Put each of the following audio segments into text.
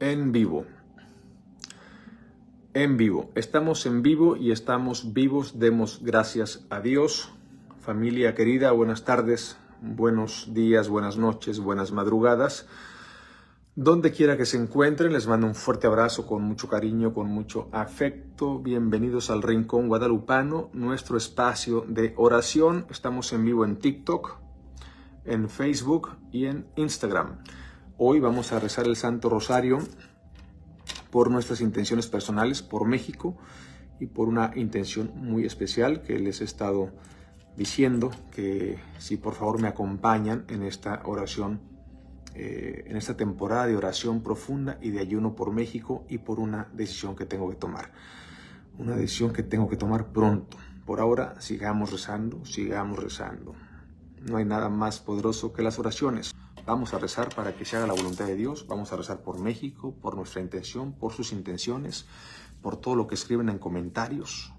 en vivo. En vivo. Estamos en vivo y estamos vivos. Demos gracias a Dios. Familia querida, buenas tardes, buenos días, buenas noches, buenas madrugadas. Donde quiera que se encuentren, les mando un fuerte abrazo con mucho cariño, con mucho afecto. Bienvenidos al Rincón Guadalupano, nuestro espacio de oración. Estamos en vivo en TikTok, en Facebook y en Instagram. Hoy vamos a rezar el Santo Rosario por nuestras intenciones personales, por México y por una intención muy especial que les he estado diciendo que si por favor me acompañan en esta oración, eh, en esta temporada de oración profunda y de ayuno por México y por una decisión que tengo que tomar. Una decisión que tengo que tomar pronto. Por ahora sigamos rezando, sigamos rezando. No hay nada más poderoso que las oraciones. Vamos a rezar para que se haga la voluntad de Dios, vamos a rezar por México, por nuestra intención, por sus intenciones, por todo lo que escriben en comentarios,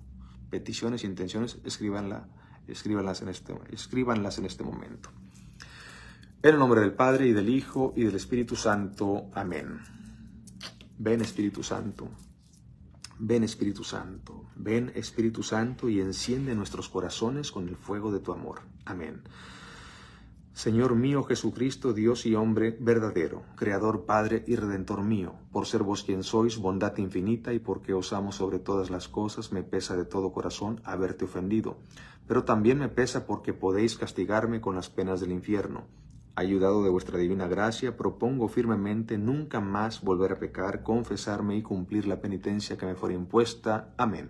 peticiones, intenciones, escríbanla, escríbanlas, en este, escríbanlas en este momento. En el nombre del Padre y del Hijo y del Espíritu Santo. Amén. Ven Espíritu Santo, ven Espíritu Santo, ven Espíritu Santo y enciende nuestros corazones con el fuego de tu amor. Amén. Señor mío Jesucristo, Dios y hombre verdadero, Creador, Padre y Redentor mío, por ser vos quien sois, bondad infinita, y porque os amo sobre todas las cosas, me pesa de todo corazón haberte ofendido, pero también me pesa porque podéis castigarme con las penas del infierno. Ayudado de vuestra divina gracia, propongo firmemente nunca más volver a pecar, confesarme y cumplir la penitencia que me fuera impuesta. Amén.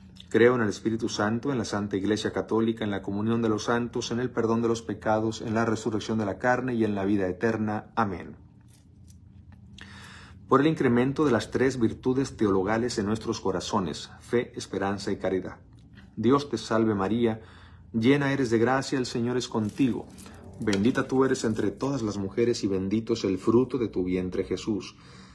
Creo en el Espíritu Santo, en la Santa Iglesia Católica, en la comunión de los santos, en el perdón de los pecados, en la resurrección de la carne y en la vida eterna. Amén. Por el incremento de las tres virtudes teologales en nuestros corazones, fe, esperanza y caridad. Dios te salve María, llena eres de gracia, el Señor es contigo. Bendita tú eres entre todas las mujeres y bendito es el fruto de tu vientre Jesús.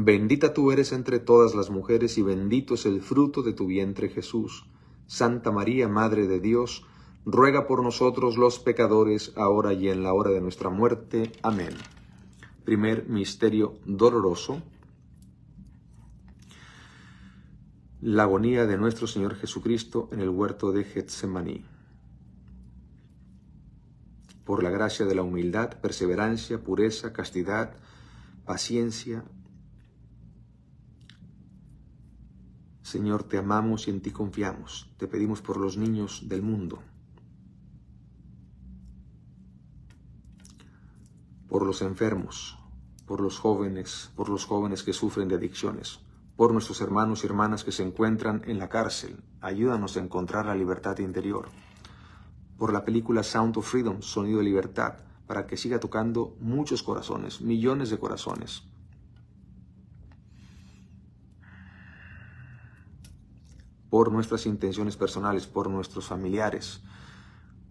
Bendita tú eres entre todas las mujeres y bendito es el fruto de tu vientre Jesús. Santa María, Madre de Dios, ruega por nosotros los pecadores, ahora y en la hora de nuestra muerte. Amén. Primer misterio doloroso. La agonía de nuestro Señor Jesucristo en el huerto de Getsemaní. Por la gracia de la humildad, perseverancia, pureza, castidad, paciencia, Señor, te amamos y en ti confiamos. Te pedimos por los niños del mundo, por los enfermos, por los jóvenes, por los jóvenes que sufren de adicciones, por nuestros hermanos y hermanas que se encuentran en la cárcel. Ayúdanos a encontrar la libertad interior. Por la película Sound of Freedom, Sonido de Libertad, para que siga tocando muchos corazones, millones de corazones por nuestras intenciones personales, por nuestros familiares,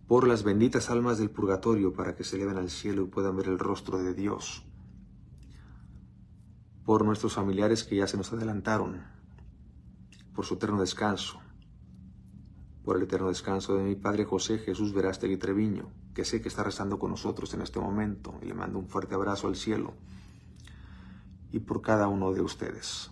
por las benditas almas del purgatorio para que se eleven al cielo y puedan ver el rostro de Dios, por nuestros familiares que ya se nos adelantaron, por su eterno descanso, por el eterno descanso de mi Padre José Jesús y Treviño, que sé que está rezando con nosotros en este momento, y le mando un fuerte abrazo al cielo, y por cada uno de ustedes.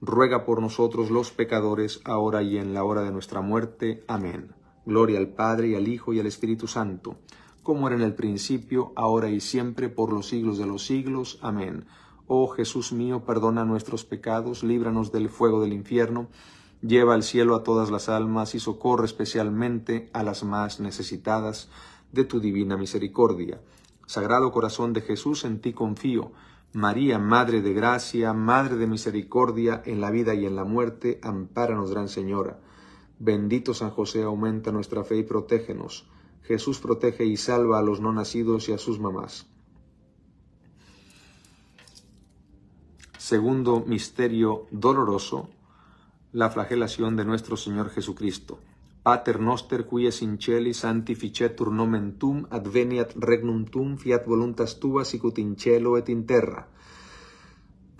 ruega por nosotros los pecadores, ahora y en la hora de nuestra muerte. Amén. Gloria al Padre, y al Hijo, y al Espíritu Santo, como era en el principio, ahora y siempre, por los siglos de los siglos. Amén. Oh Jesús mío, perdona nuestros pecados, líbranos del fuego del infierno, lleva al cielo a todas las almas y socorre especialmente a las más necesitadas de tu divina misericordia. Sagrado corazón de Jesús, en ti confío. María, Madre de Gracia, Madre de Misericordia, en la vida y en la muerte, ampáranos, Gran Señora. Bendito San José, aumenta nuestra fe y protégenos. Jesús protege y salva a los no nacidos y a sus mamás. Segundo misterio doloroso, la flagelación de nuestro Señor Jesucristo. Pater noster qui es in celi sanctificetur nomen tum adveniat regnum tum fiat voluntas tua sicut in cielo et in terra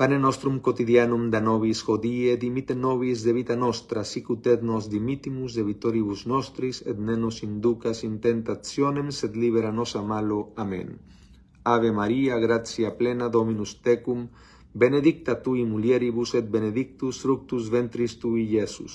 Pane nostrum quotidianum da nobis hodie dimitte nobis de vita nostra sicut et nos dimittimus debitoribus nostris et ne nos inducas in tentationem sed libera nos a malo amen Ave Maria gratia plena Dominus tecum benedicta tu in mulieribus et benedictus fructus ventris tui Iesus.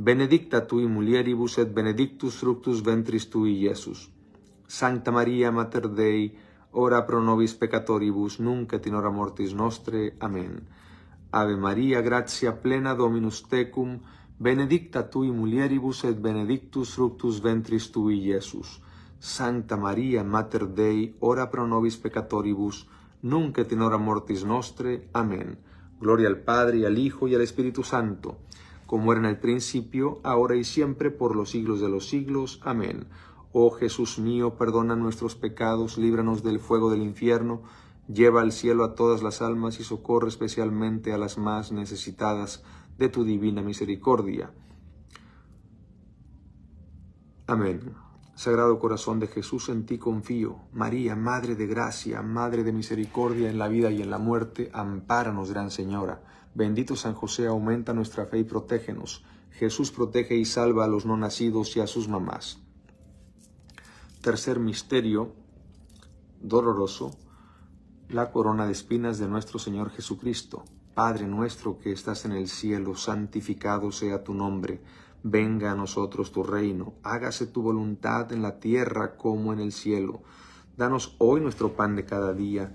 benedicta tui mulieribus et benedictus fructus ventris tui, Iesus. Sancta Maria, Mater Dei, ora pro nobis peccatoribus, nunc et in hora mortis nostre. Amen. Ave Maria, gratia plena Dominus Tecum, benedicta tui mulieribus et benedictus fructus ventris tui, Iesus. Sancta Maria, Mater Dei, ora pro nobis peccatoribus, nunc et in hora mortis nostre. Amen. Gloria al Padre, al Hijo y al Espíritu Santo. como era en el principio, ahora y siempre, por los siglos de los siglos. Amén. Oh Jesús mío, perdona nuestros pecados, líbranos del fuego del infierno, lleva al cielo a todas las almas y socorre especialmente a las más necesitadas de tu divina misericordia. Amén. Sagrado Corazón de Jesús, en ti confío. María, Madre de Gracia, Madre de Misericordia en la vida y en la muerte, ampáranos, Gran Señora. Bendito San José, aumenta nuestra fe y protégenos. Jesús protege y salva a los no nacidos y a sus mamás. Tercer misterio doloroso, la corona de espinas de nuestro Señor Jesucristo. Padre nuestro que estás en el cielo, santificado sea tu nombre. Venga a nosotros tu reino, hágase tu voluntad en la tierra como en el cielo. Danos hoy nuestro pan de cada día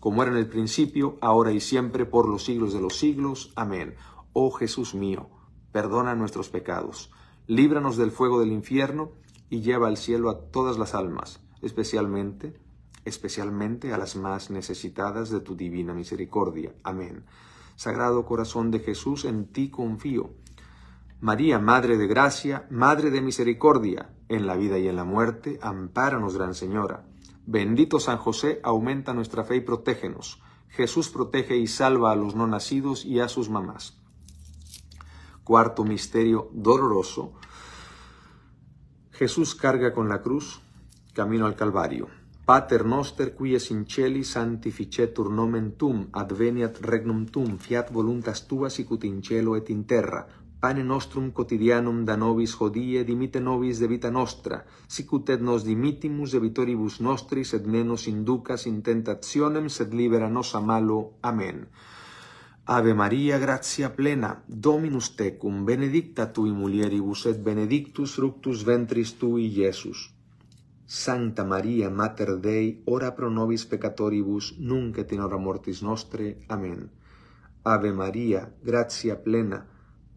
como era en el principio, ahora y siempre, por los siglos de los siglos. Amén. Oh Jesús mío, perdona nuestros pecados, líbranos del fuego del infierno y lleva al cielo a todas las almas, especialmente, especialmente a las más necesitadas de tu divina misericordia. Amén. Sagrado corazón de Jesús, en ti confío. María, Madre de Gracia, Madre de Misericordia, en la vida y en la muerte, ampáranos, Gran Señora. Bendito San José, aumenta nuestra fe y protégenos. Jesús protege y salva a los no nacidos y a sus mamás. Cuarto misterio doloroso. Jesús carga con la cruz, camino al Calvario. Pater noster, es in celi santificetur nomen tum, adveniat regnum tum, fiat voluntas tuas sicut in cielo et in terra. pane nostrum quotidianum da nobis hodie dimite nobis de vita nostra, sic ut et nos dimitimus de vitoribus nostris et ne nos inducas in tentationem, sed libera nos a malo. Amen. Ave Maria, gratia plena, Dominus tecum, benedicta tu mulieribus et benedictus fructus ventris tui, Iesus. Santa Maria, Mater Dei, ora pro nobis peccatoribus, nunc et in hora mortis nostre. Amen. Ave Maria, gratia plena,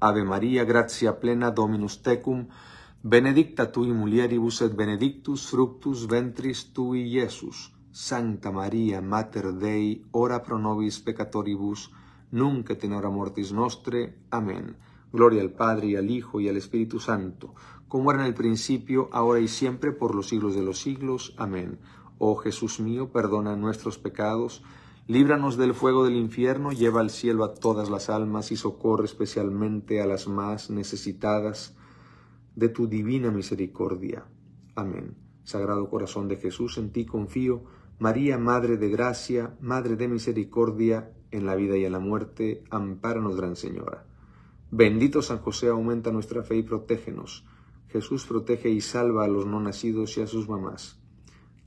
Ave María, gracia plena Dominus tecum, benedicta tui mulieribus et benedictus fructus ventris tui, Jesus. Santa María, Mater Dei, ora pro nobis peccatoribus, nunca et in hora mortis nostre. Amén. Gloria al Padre, y al Hijo, y al Espíritu Santo, como era en el principio, ahora y siempre, por los siglos de los siglos. Amén. Oh Jesús mío, perdona nuestros pecados, Líbranos del fuego del infierno, lleva al cielo a todas las almas y socorre especialmente a las más necesitadas de tu divina misericordia. Amén. Sagrado Corazón de Jesús, en ti confío. María, Madre de Gracia, Madre de Misericordia, en la vida y en la muerte, ampáranos, Gran Señora. Bendito San José, aumenta nuestra fe y protégenos. Jesús protege y salva a los no nacidos y a sus mamás.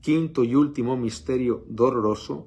Quinto y último misterio doloroso,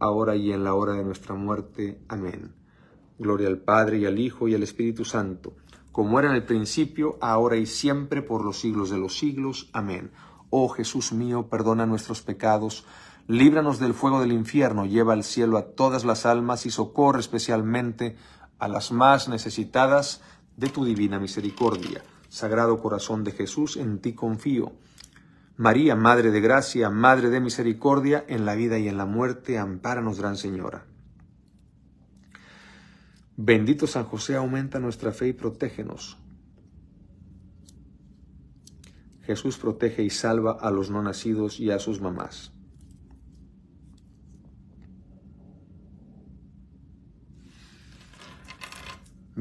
ahora y en la hora de nuestra muerte. Amén. Gloria al Padre y al Hijo y al Espíritu Santo, como era en el principio, ahora y siempre, por los siglos de los siglos. Amén. Oh Jesús mío, perdona nuestros pecados, líbranos del fuego del infierno, lleva al cielo a todas las almas y socorre especialmente a las más necesitadas de tu divina misericordia. Sagrado corazón de Jesús, en ti confío. María, Madre de Gracia, Madre de Misericordia, en la vida y en la muerte, ampáranos, Gran Señora. Bendito San José, aumenta nuestra fe y protégenos. Jesús protege y salva a los no nacidos y a sus mamás.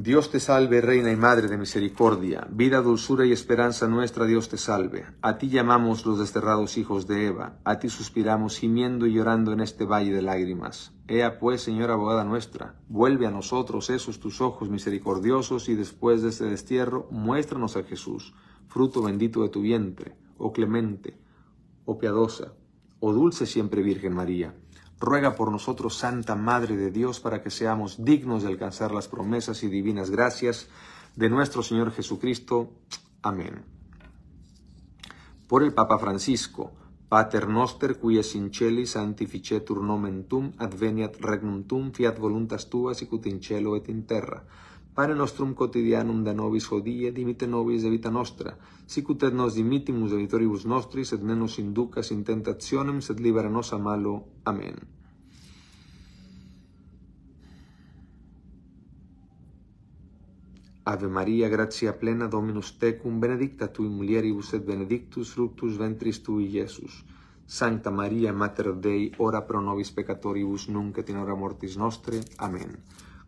Dios te salve, Reina y Madre de Misericordia, vida, dulzura y esperanza nuestra, Dios te salve. A ti llamamos los desterrados hijos de Eva, a ti suspiramos gimiendo y llorando en este valle de lágrimas. Ea pues, Señora abogada nuestra, vuelve a nosotros esos tus ojos misericordiosos y después de este destierro, muéstranos a Jesús, fruto bendito de tu vientre, oh clemente, oh piadosa, oh dulce siempre Virgen María ruega por nosotros, Santa Madre de Dios, para que seamos dignos de alcanzar las promesas y divinas gracias de nuestro Señor Jesucristo. Amén. Por el Papa Francisco, Pater noster, in sinceli santificetur nomen tum, adveniat regnum tum, fiat voluntas tuas, sicut in et in terra. Pare nostrum quotidianum da nobis hodie, dimite nobis de vita nostra. Sic ut et nos dimitimus de nostris, et ne nos inducas in tentationem, sed libera a malo. Amen. Ave Maria, gratia plena, Dominus Tecum, benedicta Tui mulieribus et benedictus fructus ventris Tui, Iesus. Sancta Maria, Mater Dei, ora pro nobis peccatoribus, nunc et in hora mortis nostre. Amen.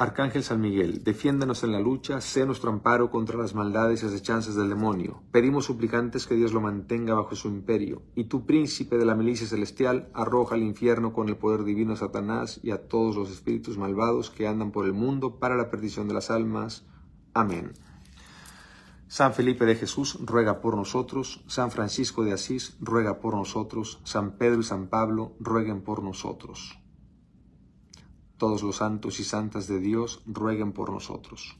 Arcángel San Miguel, defiéndanos en la lucha, sé nuestro amparo contra las maldades y asechanzas del demonio. Pedimos suplicantes que Dios lo mantenga bajo su imperio. Y tu príncipe de la milicia celestial, arroja al infierno con el poder divino a Satanás y a todos los espíritus malvados que andan por el mundo para la perdición de las almas. Amén. San Felipe de Jesús ruega por nosotros, San Francisco de Asís ruega por nosotros, San Pedro y San Pablo rueguen por nosotros todos los santos y santas de Dios rueguen por nosotros.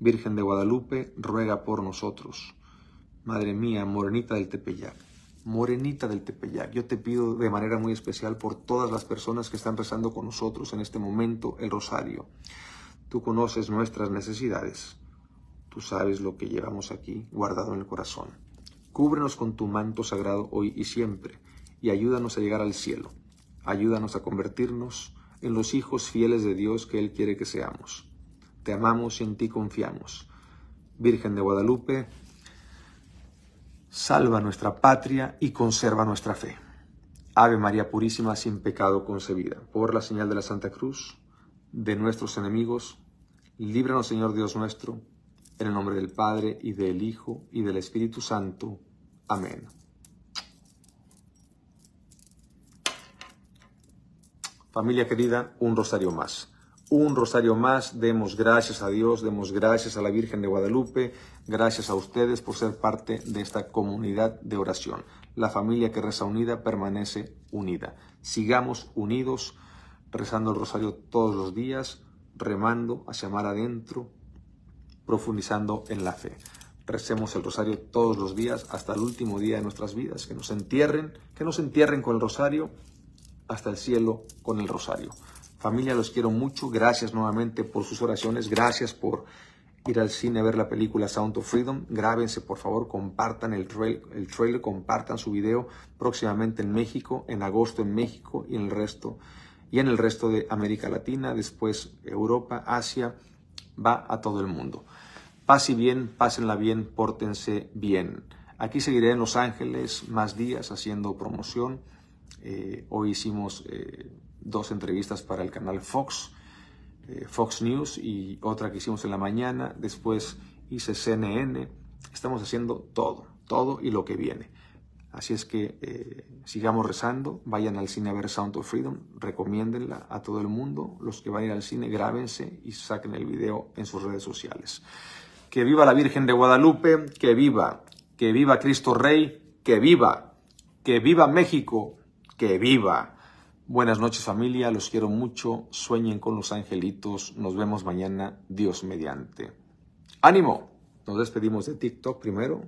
Virgen de Guadalupe, ruega por nosotros. Madre mía, Morenita del Tepeyac, Morenita del Tepeyac, yo te pido de manera muy especial por todas las personas que están rezando con nosotros en este momento el rosario. Tú conoces nuestras necesidades, tú sabes lo que llevamos aquí guardado en el corazón. Cúbrenos con tu manto sagrado hoy y siempre, y ayúdanos a llegar al cielo. Ayúdanos a convertirnos en los hijos fieles de Dios que Él quiere que seamos. Te amamos y en ti confiamos. Virgen de Guadalupe, salva nuestra patria y conserva nuestra fe. Ave María Purísima, sin pecado concebida, por la señal de la Santa Cruz, de nuestros enemigos, líbranos Señor Dios nuestro, en el nombre del Padre, y del Hijo, y del Espíritu Santo. Amén. Familia querida, un rosario más. Un rosario más, demos gracias a Dios, demos gracias a la Virgen de Guadalupe, gracias a ustedes por ser parte de esta comunidad de oración. La familia que reza unida permanece unida. Sigamos unidos rezando el rosario todos los días, remando hacia mar adentro, profundizando en la fe. Recemos el rosario todos los días hasta el último día de nuestras vidas, que nos entierren, que nos entierren con el rosario hasta el cielo con el rosario. Familia, los quiero mucho. Gracias nuevamente por sus oraciones. Gracias por ir al cine a ver la película Sound of Freedom. Grábense, por favor, compartan el, el trailer, compartan su video próximamente en México, en agosto en México y en el resto, y en el resto de América Latina, después Europa, Asia, va a todo el mundo. Pase bien, pásenla bien, pórtense bien. Aquí seguiré en Los Ángeles más días haciendo promoción eh, hoy hicimos eh, dos entrevistas para el canal Fox, eh, Fox News y otra que hicimos en la mañana. Después hice CNN. Estamos haciendo todo, todo y lo que viene. Así es que sigamos rezando, vayan al cine a ver Sound of Freedom, recomiéndenla a todo el mundo. Los que a ir al cine, grábense y saquen el video en sus redes sociales. Que viva la Virgen de Guadalupe, que viva, que viva Cristo Rey, que viva, que viva México, que viva. Buenas noches familia, los quiero mucho, sueñen con los angelitos, nos vemos mañana, Dios mediante. Ánimo, nos despedimos de TikTok primero.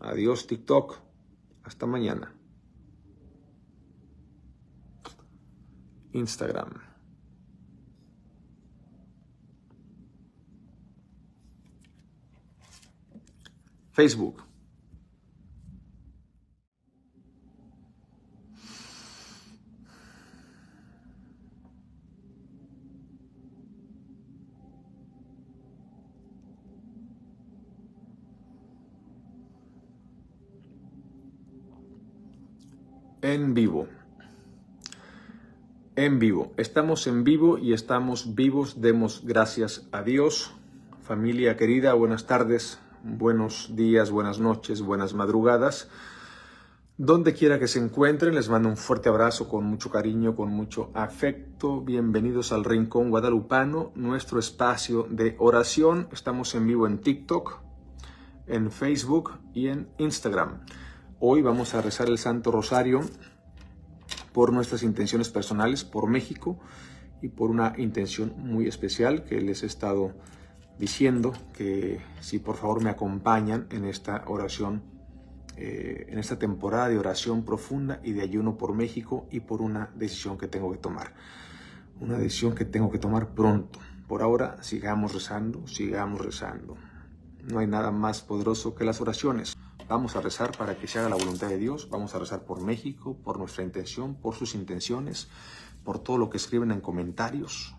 Adiós TikTok, hasta mañana. Instagram. Facebook. en vivo. En vivo. Estamos en vivo y estamos vivos. Demos gracias a Dios. Familia querida, buenas tardes, buenos días, buenas noches, buenas madrugadas. Donde quiera que se encuentren, les mando un fuerte abrazo con mucho cariño, con mucho afecto. Bienvenidos al Rincón Guadalupano, nuestro espacio de oración. Estamos en vivo en TikTok, en Facebook y en Instagram. Hoy vamos a rezar el Santo Rosario por nuestras intenciones personales, por México y por una intención muy especial que les he estado diciendo que si por favor me acompañan en esta oración, eh, en esta temporada de oración profunda y de ayuno por México y por una decisión que tengo que tomar. Una decisión que tengo que tomar pronto. Por ahora sigamos rezando, sigamos rezando. No hay nada más poderoso que las oraciones. Vamos a rezar para que se haga la voluntad de Dios, vamos a rezar por México, por nuestra intención, por sus intenciones, por todo lo que escriben en comentarios,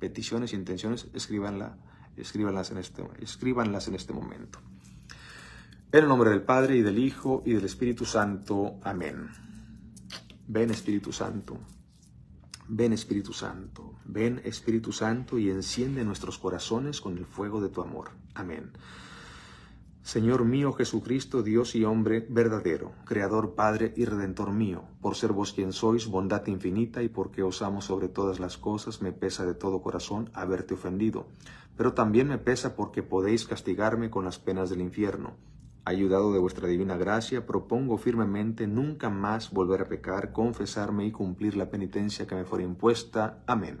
peticiones e intenciones, escríbanla, escríbanlas, en este, escríbanlas en este momento. En el nombre del Padre y del Hijo y del Espíritu Santo. Amén. Ven Espíritu Santo, ven Espíritu Santo, ven Espíritu Santo y enciende nuestros corazones con el fuego de tu amor. Amén. Señor mío Jesucristo, Dios y hombre verdadero, Creador, Padre y Redentor mío, por ser vos quien sois, bondad infinita, y porque os amo sobre todas las cosas, me pesa de todo corazón haberte ofendido, pero también me pesa porque podéis castigarme con las penas del infierno. Ayudado de vuestra divina gracia, propongo firmemente nunca más volver a pecar, confesarme y cumplir la penitencia que me fuera impuesta. Amén.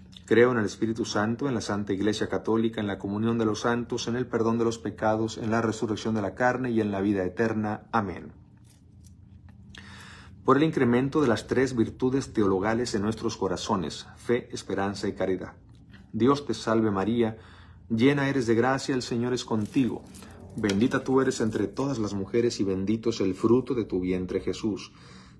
Creo en el Espíritu Santo, en la Santa Iglesia Católica, en la comunión de los santos, en el perdón de los pecados, en la resurrección de la carne y en la vida eterna. Amén. Por el incremento de las tres virtudes teologales en nuestros corazones, fe, esperanza y caridad. Dios te salve María, llena eres de gracia, el Señor es contigo. Bendita tú eres entre todas las mujeres y bendito es el fruto de tu vientre Jesús.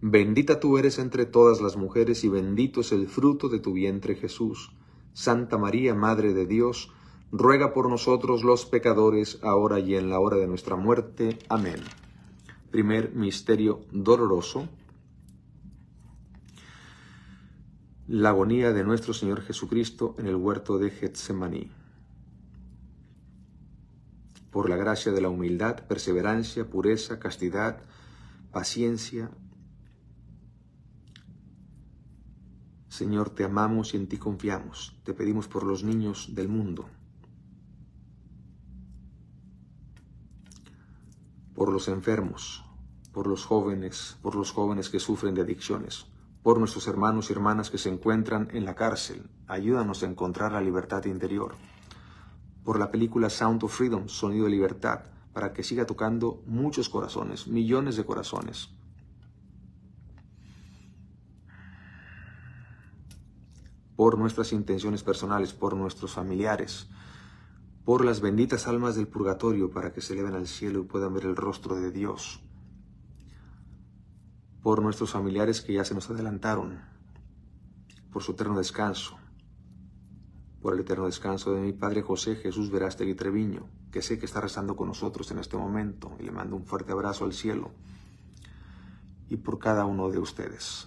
Bendita tú eres entre todas las mujeres y bendito es el fruto de tu vientre Jesús. Santa María, Madre de Dios, ruega por nosotros los pecadores, ahora y en la hora de nuestra muerte. Amén. Primer misterio doloroso. La agonía de nuestro Señor Jesucristo en el huerto de Getsemaní. Por la gracia de la humildad, perseverancia, pureza, castidad, paciencia, Señor, te amamos y en ti confiamos. Te pedimos por los niños del mundo, por los enfermos, por los jóvenes, por los jóvenes que sufren de adicciones, por nuestros hermanos y hermanas que se encuentran en la cárcel. Ayúdanos a encontrar la libertad interior. Por la película Sound of Freedom, Sonido de Libertad, para que siga tocando muchos corazones, millones de corazones por nuestras intenciones personales, por nuestros familiares, por las benditas almas del purgatorio para que se eleven al cielo y puedan ver el rostro de Dios, por nuestros familiares que ya se nos adelantaron, por su eterno descanso, por el eterno descanso de mi Padre José Jesús Verástegui Treviño, que sé que está rezando con nosotros en este momento, y le mando un fuerte abrazo al cielo, y por cada uno de ustedes.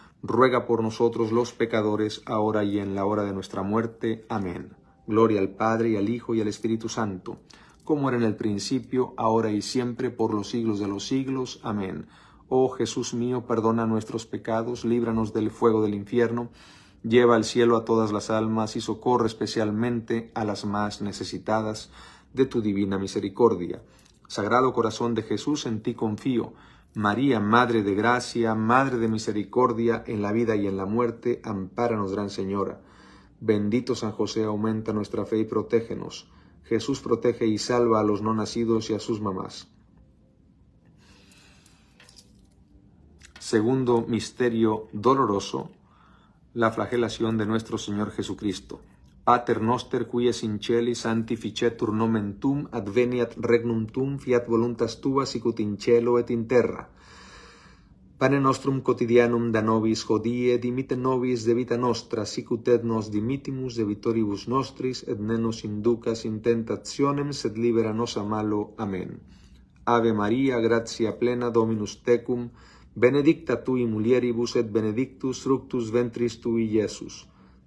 ruega por nosotros los pecadores, ahora y en la hora de nuestra muerte. Amén. Gloria al Padre, y al Hijo, y al Espíritu Santo, como era en el principio, ahora y siempre, por los siglos de los siglos. Amén. Oh Jesús mío, perdona nuestros pecados, líbranos del fuego del infierno, lleva al cielo a todas las almas y socorre especialmente a las más necesitadas de tu divina misericordia. Sagrado corazón de Jesús, en ti confío. María, Madre de Gracia, Madre de Misericordia, en la vida y en la muerte, ampáranos, Gran Señora. Bendito San José, aumenta nuestra fe y protégenos. Jesús protege y salva a los no nacidos y a sus mamás. Segundo misterio doloroso, la flagelación de nuestro Señor Jesucristo. Pater noster qui es in celi sanctificetur nomen tum adveniat regnum tum fiat voluntas tua sicut in cielo et in terra Pane nostrum quotidianum da nobis hodie dimitte nobis de vita nostra sicut et nos dimittimus debitoribus nostris et ne nos inducas in tentationem sed libera nos a malo amen Ave Maria gratia plena Dominus tecum benedicta tu in mulieribus et benedictus fructus ventris tui Iesus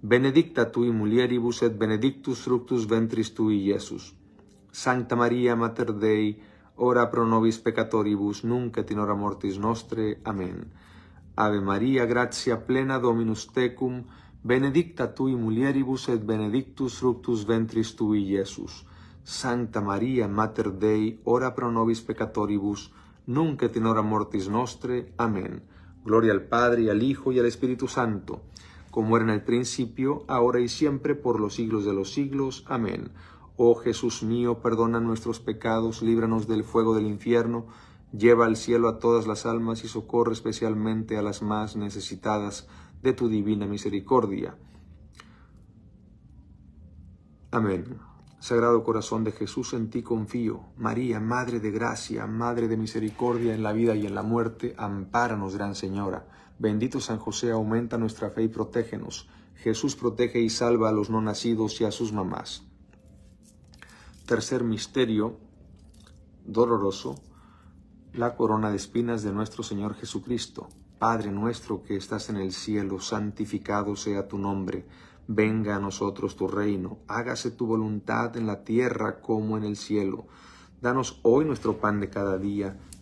benedicta tui mulieribus et benedictus fructus ventris tui Iesus. Sancta Maria Mater Dei, ora pro nobis peccatoribus, nunc et in hora mortis nostre. Amen. Ave Maria, gratia plena Dominus tecum, benedicta tui mulieribus et benedictus fructus ventris tui Iesus. Sancta Maria Mater Dei, ora pro nobis peccatoribus, nunc et in hora mortis nostre. Amen. Gloria al Padre, al Hijo y al Espíritu Santo como era en el principio, ahora y siempre, por los siglos de los siglos. Amén. Oh Jesús mío, perdona nuestros pecados, líbranos del fuego del infierno, lleva al cielo a todas las almas y socorre especialmente a las más necesitadas de tu divina misericordia. Amén. Sagrado corazón de Jesús, en ti confío. María, Madre de Gracia, Madre de Misericordia en la vida y en la muerte, ampáranos, Gran Señora. Bendito San José, aumenta nuestra fe y protégenos. Jesús protege y salva a los no nacidos y a sus mamás. Tercer misterio doloroso, la corona de espinas de nuestro Señor Jesucristo. Padre nuestro que estás en el cielo, santificado sea tu nombre. Venga a nosotros tu reino, hágase tu voluntad en la tierra como en el cielo. Danos hoy nuestro pan de cada día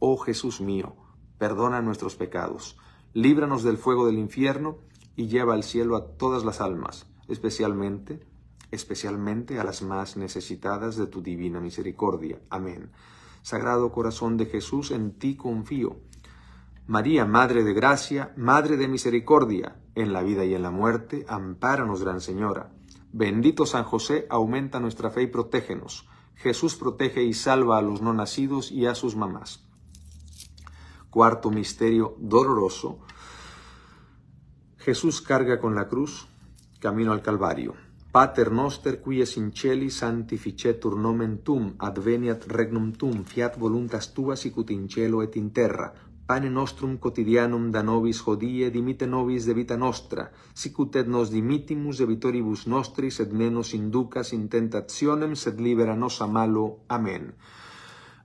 oh Jesús mío, perdona nuestros pecados, líbranos del fuego del infierno y lleva al cielo a todas las almas, especialmente, especialmente a las más necesitadas de tu divina misericordia. Amén. Sagrado corazón de Jesús, en ti confío. María, Madre de Gracia, Madre de Misericordia, en la vida y en la muerte, ampáranos, Gran Señora. Bendito San José, aumenta nuestra fe y protégenos. Jesús protege y salva a los no nacidos y a sus mamás. cuarto misterio doloroso, Jesús carga con la cruz, camino al Calvario. Pater noster qui es in celi, santificetur nomen tum, adveniat regnum tum, fiat voluntas tua sicut in cielo et in terra. Pane nostrum quotidianum da nobis hodie, dimite nobis de vita nostra, sicut et nos dimitimus de vitoribus nostris, et ne nos inducas in tentationem, sed libera nos a malo. Amen.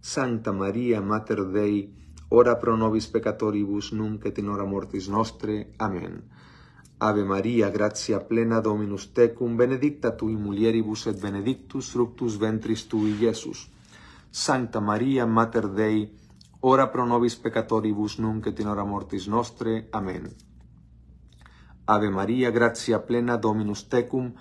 Santa Maria, Mater Dei, ora pro nobis peccatoribus, nunc et in hora mortis nostrae. Amen. Ave Maria, gratia plena, Dominus tecum, benedicta tu in mulieribus, et benedictus fructus ventris tui, Iesus. Santa Maria, Mater Dei, ora pro nobis peccatoribus, nunc et in hora mortis nostrae. Amen. Ave Maria, gratia plena, Dominus tecum,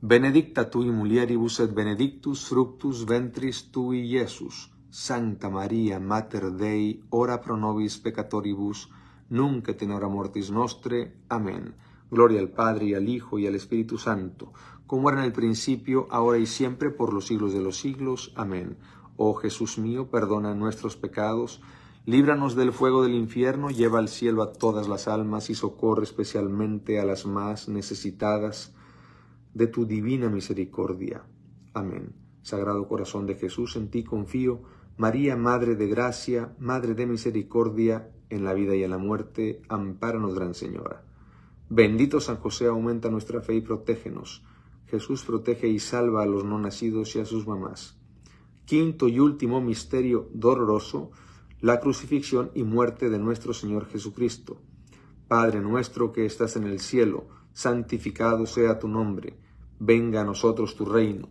benedicta tu in mulieribus, et benedictus fructus ventris tui, Iesus. Santa María, Mater Dei, ora pro nobis peccatoribus, nunca tenora mortis nostre. Amén. Gloria al Padre, y al Hijo, y al Espíritu Santo, como era en el principio, ahora y siempre, por los siglos de los siglos. Amén. Oh Jesús mío, perdona nuestros pecados, líbranos del fuego del infierno, lleva al cielo a todas las almas y socorre especialmente a las más necesitadas de tu divina misericordia. Amén. Sagrado corazón de Jesús, en ti confío María, Madre de Gracia, Madre de Misericordia, en la vida y en la muerte, ampáranos, Gran Señora. Bendito San José, aumenta nuestra fe y protégenos. Jesús protege y salva a los no nacidos y a sus mamás. Quinto y último misterio doloroso, la crucifixión y muerte de nuestro Señor Jesucristo. Padre nuestro que estás en el cielo, santificado sea tu nombre, venga a nosotros tu reino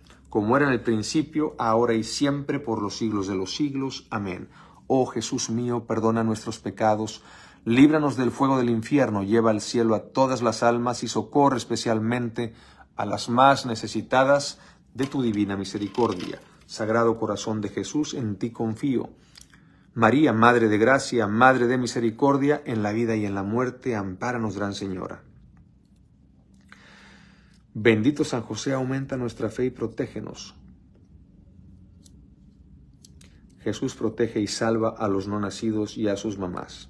como era en el principio, ahora y siempre, por los siglos de los siglos. Amén. Oh Jesús mío, perdona nuestros pecados, líbranos del fuego del infierno, lleva al cielo a todas las almas y socorre especialmente a las más necesitadas de tu divina misericordia. Sagrado corazón de Jesús, en ti confío. María, Madre de Gracia, Madre de Misericordia, en la vida y en la muerte, amparanos Gran Señora. Bendito San José, aumenta nuestra fe y protégenos. Jesús protege y salva a los no nacidos y a sus mamás.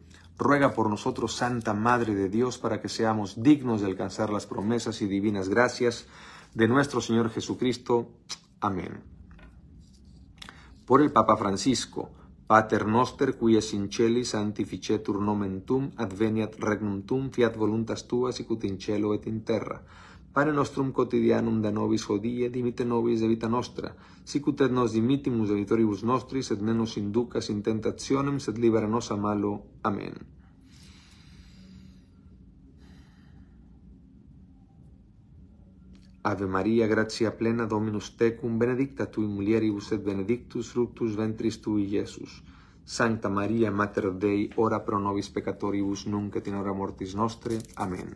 ruega por nosotros, Santa Madre de Dios, para que seamos dignos de alcanzar las promesas y divinas gracias de nuestro Señor Jesucristo. Amén. Por el Papa Francisco, Pater noster, in sinceli santificetur nomen tum, adveniat regnum tum, fiat voluntas tuas, sicut in et in terra. Pane nostrum quotidianum da nobis hodie, dimite nobis de vita nostra, sicut et nos dimitimus de vitoribus nostris, et ne nos inducas in tentationem, sed libera nos a malo. Amen. Ave Maria, gratia plena, Dominus tecum, benedicta tui mulieribus, et benedictus fructus ventris tui, Iesus. Sancta Maria, Mater Dei, ora pro nobis peccatoribus, nunc et in hora mortis nostre. Amen.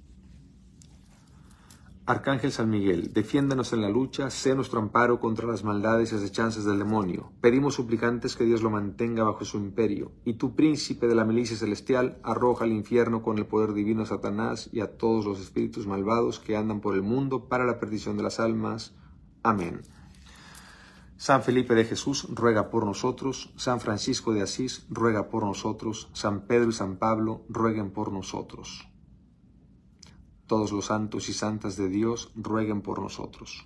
Arcángel San Miguel, defiéndanos en la lucha, sé nuestro amparo contra las maldades y asechanzas del demonio. Pedimos suplicantes que Dios lo mantenga bajo su imperio. Y tu príncipe de la milicia celestial, arroja al infierno con el poder divino a Satanás y a todos los espíritus malvados que andan por el mundo para la perdición de las almas. Amén. San Felipe de Jesús ruega por nosotros, San Francisco de Asís ruega por nosotros, San Pedro y San Pablo rueguen por nosotros todos los santos y santas de Dios rueguen por nosotros.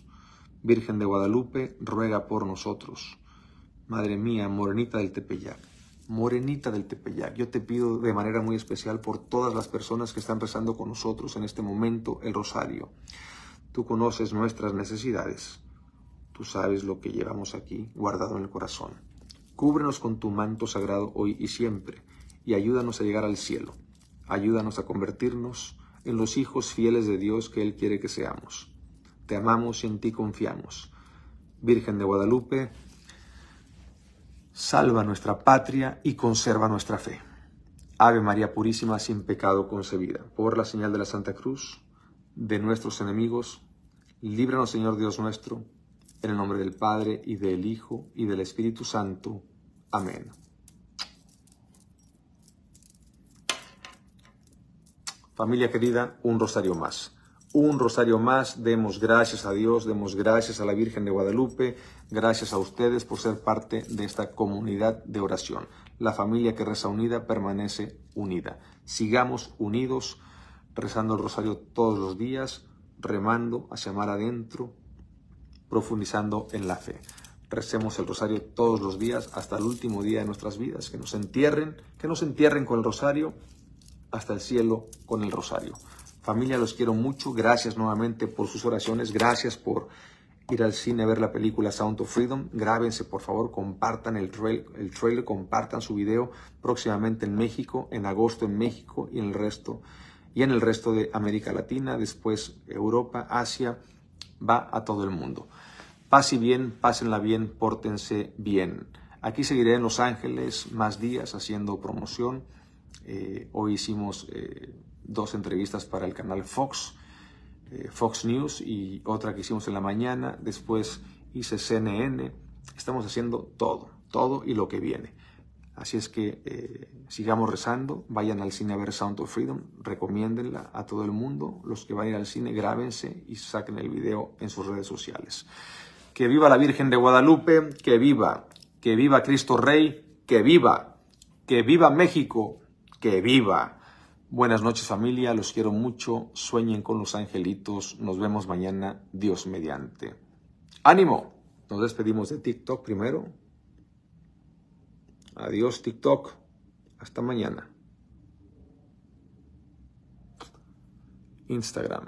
Virgen de Guadalupe, ruega por nosotros. Madre mía, morenita del Tepeyac, morenita del Tepeyac, yo te pido de manera muy especial por todas las personas que están rezando con nosotros en este momento el rosario. Tú conoces nuestras necesidades, tú sabes lo que llevamos aquí guardado en el corazón. Cúbrenos con tu manto sagrado hoy y siempre, y ayúdanos a llegar al cielo. Ayúdanos a convertirnos en los hijos fieles de Dios que Él quiere que seamos. Te amamos y en ti confiamos. Virgen de Guadalupe, salva nuestra patria y conserva nuestra fe. Ave María Purísima, sin pecado concebida, por la señal de la Santa Cruz, de nuestros enemigos, líbranos Señor Dios nuestro, en el nombre del Padre, y del Hijo, y del Espíritu Santo. Amén. Familia querida, un rosario más. Un rosario más, demos gracias a Dios, demos gracias a la Virgen de Guadalupe, gracias a ustedes por ser parte de esta comunidad de oración. La familia que reza unida permanece unida. Sigamos unidos, rezando el rosario todos los días, remando hacia mar adentro, profundizando en la fe. Recemos el rosario todos los días hasta el último día de nuestras vidas, que nos entierren, que nos entierren con el rosario hasta el cielo con el rosario. Familia, los quiero mucho. Gracias nuevamente por sus oraciones. Gracias por ir al cine a ver la película Sound of Freedom. Grábense, por favor, compartan el, el trailer, compartan su video próximamente en México, en agosto en México y en el resto y en el resto de América Latina, después Europa, Asia, va a todo el mundo. Pase bien, pásenla bien, pórtense bien. Aquí seguiré en Los Ángeles más días haciendo promoción eh, hoy hicimos eh, dos entrevistas para el canal Fox, eh, Fox News y otra que hicimos en la mañana. Después hice CNN. Estamos haciendo todo, todo y lo que viene. Así es que sigamos rezando, vayan al cine a ver Sound of Freedom, recomiéndenla a todo el mundo. Los que ir al cine, grábense y saquen el video en sus redes sociales. Que viva la Virgen de Guadalupe, que viva, que viva Cristo Rey, que viva, que viva México que viva. Buenas noches familia, los quiero mucho, sueñen con los angelitos, nos vemos mañana, Dios mediante. Ánimo, nos despedimos de TikTok primero. Adiós TikTok, hasta mañana. Instagram.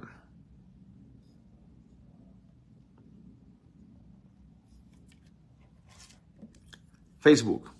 Facebook.